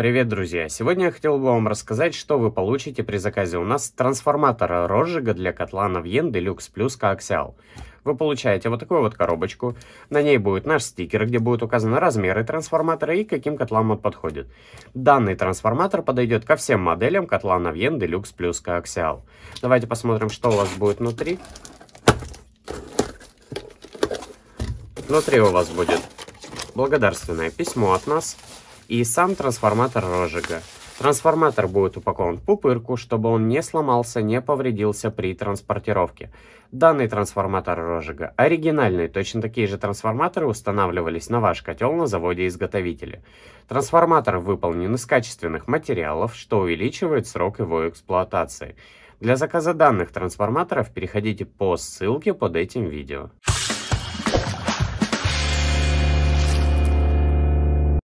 Привет, друзья! Сегодня я хотел бы вам рассказать, что вы получите при заказе у нас трансформатора розжига для котла Navien Deluxe Plus коаксиал. Вы получаете вот такую вот коробочку, на ней будет наш стикер, где будут указаны размеры трансформатора и каким котлам он подходит. Данный трансформатор подойдет ко всем моделям котла Navien Deluxe Plus коаксиал. Давайте посмотрим, что у вас будет внутри. Внутри у вас будет благодарственное письмо от нас, и сам трансформатор розжига. Трансформатор будет упакован в пупырку, чтобы он не сломался, не повредился при транспортировке. Данный трансформатор розжига оригинальный, точно такие же трансформаторы устанавливались на ваш котел на заводе-изготовителе. Трансформатор выполнен из качественных материалов, что увеличивает срок его эксплуатации. Для заказа данных трансформаторов переходите по ссылке под этим видео.